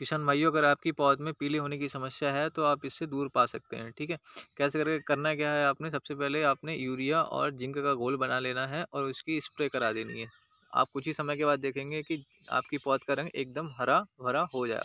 किशन भाई अगर आपकी पौध में पीले होने की समस्या है तो आप इससे दूर पा सकते हैं ठीक है कैसे करके करना क्या है आपने सबसे पहले आपने यूरिया और जिंक का घोल बना लेना है और उसकी स्प्रे करा देनी है आप कुछ ही समय के बाद देखेंगे कि आपकी पौध का रंग एकदम हरा भरा हो जाएगा